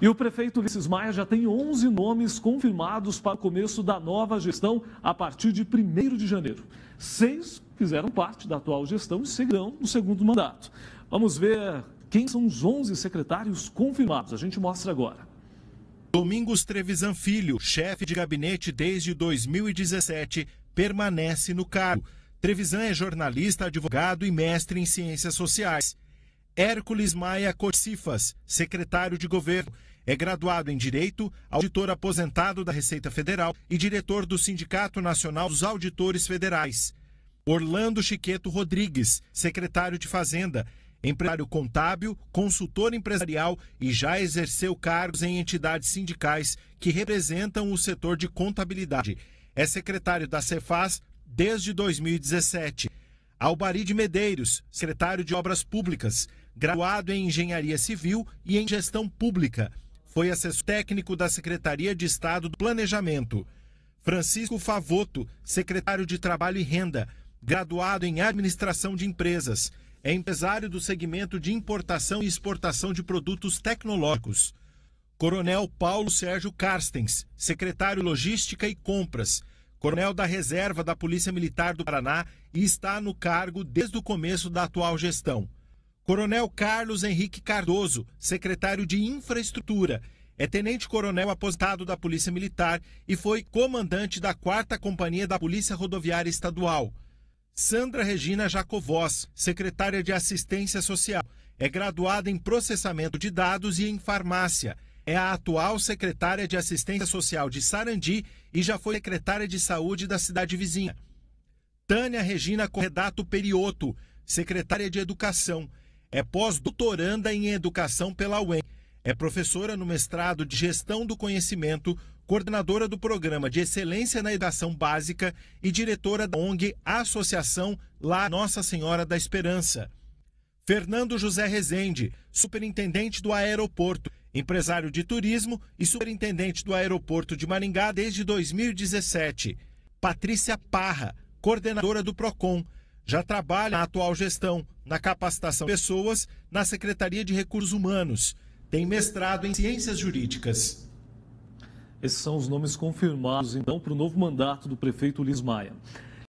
E o prefeito Ulisses Maia já tem 11 nomes confirmados para o começo da nova gestão a partir de 1 de janeiro. Seis fizeram parte da atual gestão e seguirão no segundo mandato. Vamos ver quem são os 11 secretários confirmados. A gente mostra agora. Domingos Trevisan Filho, chefe de gabinete desde 2017, permanece no cargo. Trevisan é jornalista, advogado e mestre em ciências sociais. Hércules Maia Corsifas, secretário de governo. É graduado em Direito, auditor aposentado da Receita Federal e diretor do Sindicato Nacional dos Auditores Federais. Orlando Chiqueto Rodrigues, secretário de Fazenda, empresário contábil, consultor empresarial e já exerceu cargos em entidades sindicais que representam o setor de contabilidade. É secretário da Cefaz desde 2017. Albari de Medeiros, secretário de Obras Públicas, graduado em Engenharia Civil e em Gestão Pública. Foi assessor técnico da Secretaria de Estado do Planejamento. Francisco Favoto, secretário de Trabalho e Renda, graduado em Administração de Empresas. É empresário do segmento de importação e exportação de produtos tecnológicos. Coronel Paulo Sérgio Carstens, secretário Logística e Compras, coronel da reserva da Polícia Militar do Paraná e está no cargo desde o começo da atual gestão. Coronel Carlos Henrique Cardoso, secretário de Infraestrutura. É tenente-coronel aposentado da Polícia Militar e foi comandante da 4 Companhia da Polícia Rodoviária Estadual. Sandra Regina Jacovós, secretária de Assistência Social, é graduada em Processamento de Dados e em Farmácia. É a atual secretária de Assistência Social de Sarandi e já foi secretária de Saúde da cidade vizinha. Tânia Regina Corredato Perioto, secretária de Educação é pós-doutoranda em Educação pela UEM. É professora no mestrado de Gestão do Conhecimento, coordenadora do Programa de Excelência na Educação Básica e diretora da ONG Associação Lá Nossa Senhora da Esperança. Fernando José Rezende, superintendente do aeroporto, empresário de turismo e superintendente do aeroporto de Maringá desde 2017. Patrícia Parra, coordenadora do PROCON, já trabalha na atual gestão, na capacitação de pessoas, na Secretaria de Recursos Humanos. Tem mestrado em Ciências Jurídicas. Esses são os nomes confirmados, então, para o novo mandato do prefeito Liz Maia.